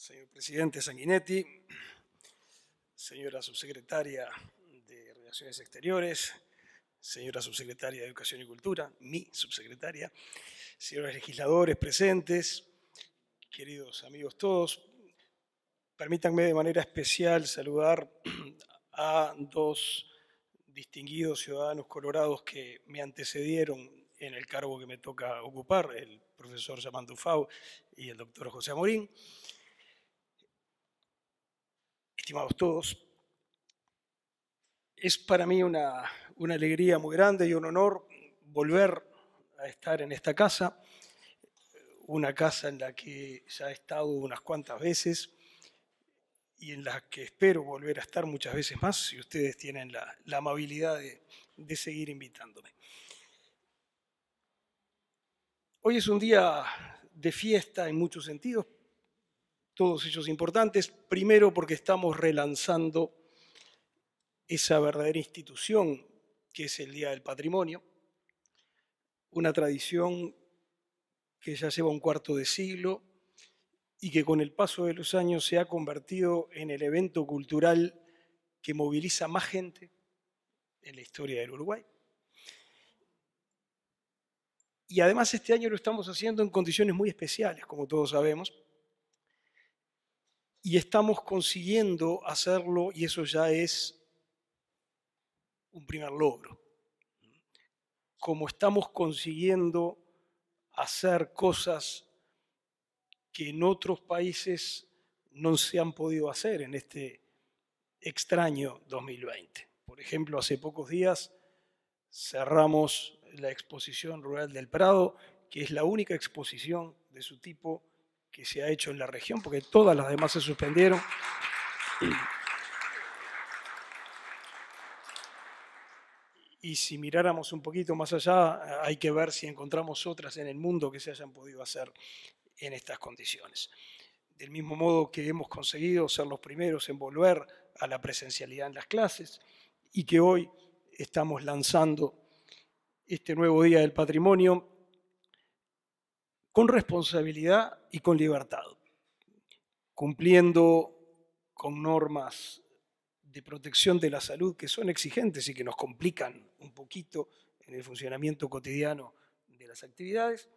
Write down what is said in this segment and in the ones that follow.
señor presidente Sanguinetti, señora subsecretaria de Relaciones Exteriores, señora subsecretaria de Educación y Cultura, mi subsecretaria, señores legisladores presentes, queridos amigos todos, permítanme de manera especial saludar a dos distinguidos ciudadanos colorados que me antecedieron en el cargo que me toca ocupar, el profesor Fau y el doctor José Amorín estimados todos, es para mí una, alegría muy grande y un honor volver a estar en esta casa, una casa en la que ya he estado unas cuantas veces y en la que espero volver a estar muchas veces más si ustedes tienen la, amabilidad de seguir invitándome. Hoy es un día de fiesta en muchos sentidos, todos ellos importantes. Primero porque estamos relanzando esa verdadera institución que es el Día del Patrimonio, una tradición que ya lleva un cuarto de siglo y que con el paso de los años se ha convertido en el evento cultural que moviliza más gente en la historia del Uruguay. Y además este año lo estamos haciendo en condiciones muy especiales, como todos sabemos, y estamos consiguiendo hacerlo y eso ya es un primer logro. Como estamos consiguiendo hacer cosas que en otros países no se han podido hacer en este extraño 2020. Por ejemplo, hace pocos días cerramos la exposición rural del Prado, que es la única exposición de su tipo que se ha hecho en la región, porque todas las demás se suspendieron. Y si miráramos un poquito más allá, hay que ver si encontramos otras en el mundo que se hayan podido hacer en estas condiciones. Del mismo modo que hemos conseguido ser los primeros en volver a la presencialidad en las clases y que hoy estamos lanzando este nuevo Día del Patrimonio con responsabilidad y con libertad, cumpliendo con normas de protección de la salud que son exigentes y que nos complican un poquito en el funcionamiento cotidiano de las actividades,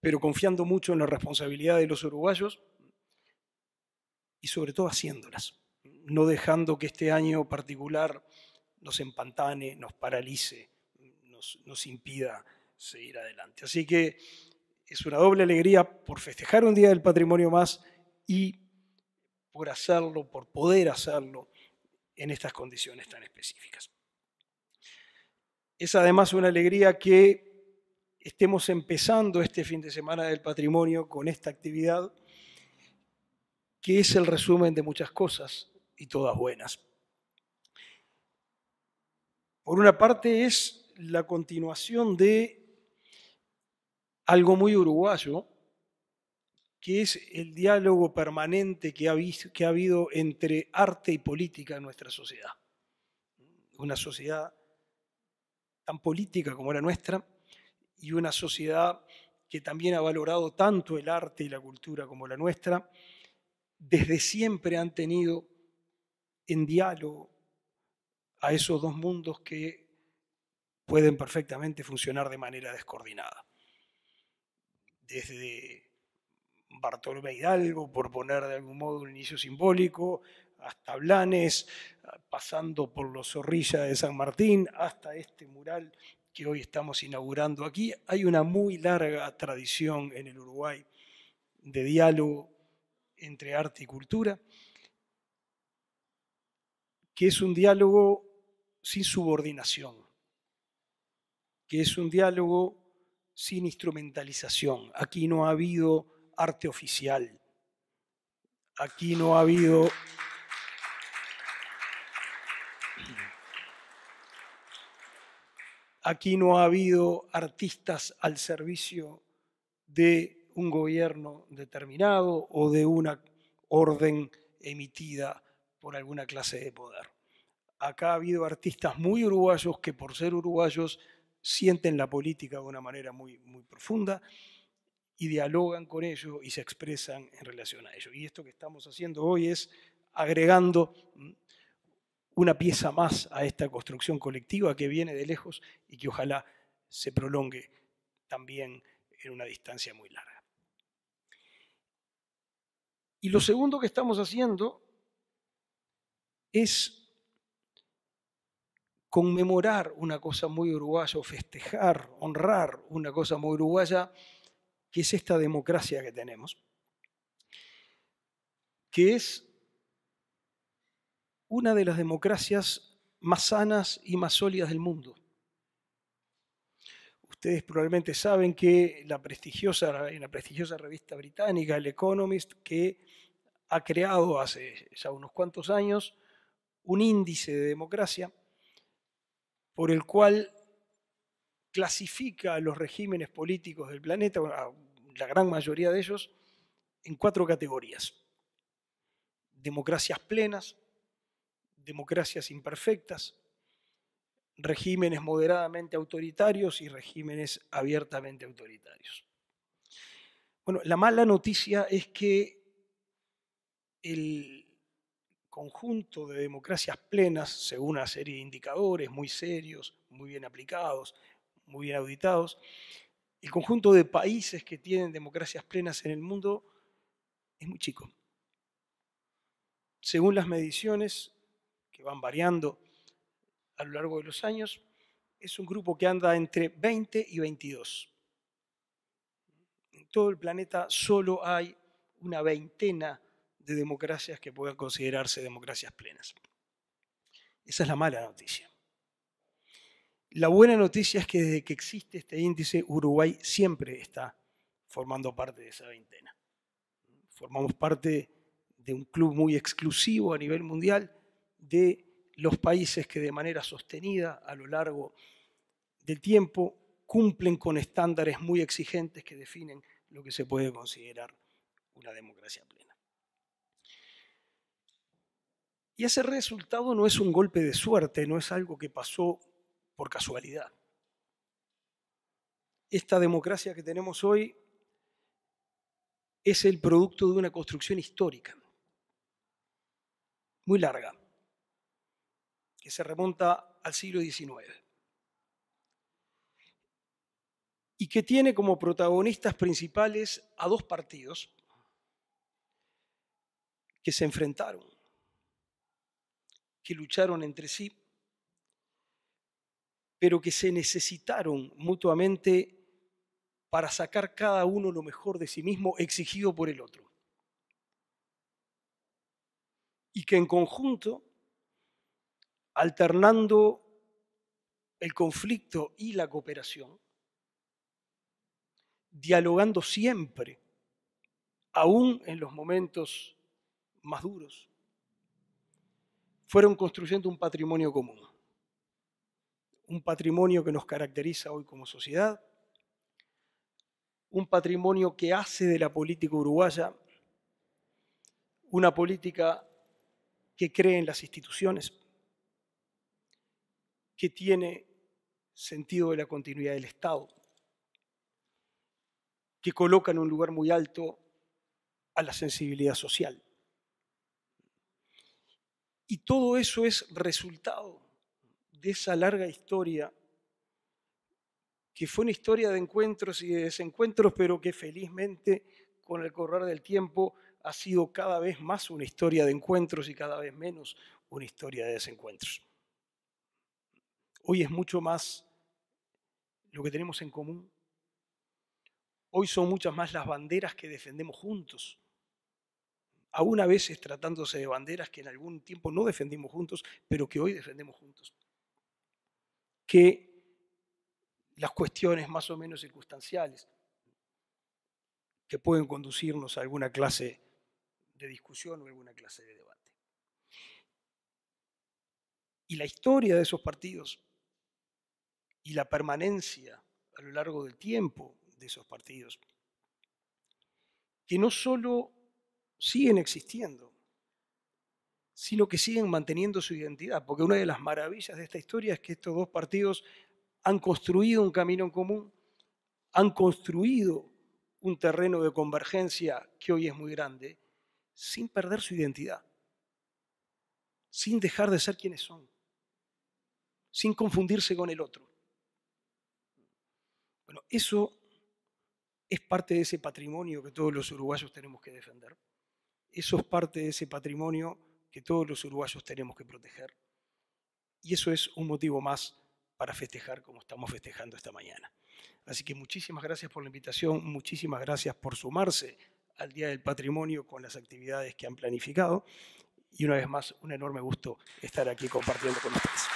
pero confiando mucho en la responsabilidad de los uruguayos y sobre todo haciéndolas, no dejando que este año particular nos empantane, nos paralice, nos, impida seguir adelante. Así que es una doble alegría por festejar un Día del Patrimonio más y por hacerlo, por poder hacerlo en estas condiciones tan específicas. Es además una alegría que estemos empezando este fin de semana del patrimonio con esta actividad, que es el resumen de muchas cosas y todas buenas. Por una parte es la continuación de algo muy uruguayo, que es el diálogo permanente que ha, habido entre arte y política en nuestra sociedad. Una sociedad tan política como la nuestra y una sociedad que también ha valorado tanto el arte y la cultura como la nuestra, desde siempre han tenido en diálogo a esos dos mundos que pueden perfectamente funcionar de manera descoordinada desde Bartolomé Hidalgo, por poner de algún modo un inicio simbólico, hasta Blanes, pasando por los Zorrilla de San Martín, hasta este mural que hoy estamos inaugurando aquí. Hay una muy larga tradición en el Uruguay de diálogo entre arte y cultura, que es un diálogo sin subordinación, que es un diálogo sin instrumentalización. Aquí no ha habido arte oficial. Aquí no ha habido... Aquí no ha habido artistas al servicio de un gobierno determinado o de una orden emitida por alguna clase de poder. Acá ha habido artistas muy uruguayos que por ser uruguayos sienten la política de una manera muy, muy profunda y dialogan con ello y se expresan en relación a ello. Y esto que estamos haciendo hoy es agregando mm, una pieza más a esta construcción colectiva que viene de lejos y que ojalá se prolongue también en una distancia muy larga. Y lo segundo que estamos haciendo es conmemorar una cosa muy uruguaya o festejar, honrar una cosa muy uruguaya, que es esta democracia que tenemos, que es una de las democracias más sanas y más sólidas del mundo. Ustedes probablemente saben que la prestigiosa, en la prestigiosa revista británica, El Economist, que ha creado hace ya unos cuantos años un índice de democracia, por el cual clasifica a los regímenes políticos del planeta, la gran mayoría de ellos, en cuatro categorías. Democracias plenas, democracias imperfectas, regímenes moderadamente autoritarios y regímenes abiertamente autoritarios. Bueno, la mala noticia es que el, conjunto de democracias plenas, según una serie de indicadores muy serios, muy bien aplicados, muy bien auditados, el conjunto de países que tienen democracias plenas en el mundo es muy chico. Según las mediciones, que van variando a lo largo de los años, es un grupo que anda entre 20 y 22. En todo el planeta solo hay una veintena de de democracias que puedan considerarse democracias plenas. Esa es la mala noticia. La buena noticia es que desde que existe este índice, Uruguay siempre está formando parte de esa veintena. Formamos parte de un club muy exclusivo a nivel mundial de los países que de manera sostenida a lo largo del tiempo cumplen con estándares muy exigentes que definen lo que se puede considerar una democracia plena. Y ese resultado no es un golpe de suerte, no es algo que pasó por casualidad. Esta democracia que tenemos hoy es el producto de una construcción histórica, muy larga, que se remonta al siglo XIX y que tiene como protagonistas principales a dos partidos que se enfrentaron que lucharon entre sí, pero que se necesitaron mutuamente para sacar cada uno lo mejor de sí mismo exigido por el otro. Y que en conjunto, alternando el conflicto y la cooperación, dialogando siempre, aún en los momentos más duros, fueron construyendo un patrimonio común, un patrimonio que nos caracteriza hoy como sociedad, un patrimonio que hace de la política uruguaya una política que cree en las instituciones, que tiene sentido de la continuidad del Estado, que coloca en un lugar muy alto a la sensibilidad social. Y todo eso es resultado de esa larga historia, que fue una historia de encuentros y de desencuentros, pero que felizmente con el correr del tiempo ha sido cada vez más una historia de encuentros y cada vez menos una historia de desencuentros. Hoy es mucho más lo que tenemos en común. Hoy son muchas más las banderas que defendemos juntos aún a veces tratándose de banderas que en algún tiempo no defendimos juntos, pero que hoy defendemos juntos. Que las cuestiones más o menos circunstanciales que pueden conducirnos a alguna clase de discusión o alguna clase de debate. Y la historia de esos partidos y la permanencia a lo largo del tiempo de esos partidos, que no solo siguen existiendo, sino que siguen manteniendo su identidad, porque una de las maravillas de esta historia es que estos dos partidos han construido un camino en común, han construido un terreno de convergencia que hoy es muy grande, sin perder su identidad, sin dejar de ser quienes son, sin confundirse con el otro. Bueno, eso es parte de ese patrimonio que todos los uruguayos tenemos que defender eso es parte de ese patrimonio que todos los uruguayos tenemos que proteger. Y eso es un motivo más para festejar como estamos festejando esta mañana. Así que muchísimas gracias por la invitación, muchísimas gracias por sumarse al Día del Patrimonio con las actividades que han planificado y una vez más un enorme gusto estar aquí compartiendo con ustedes.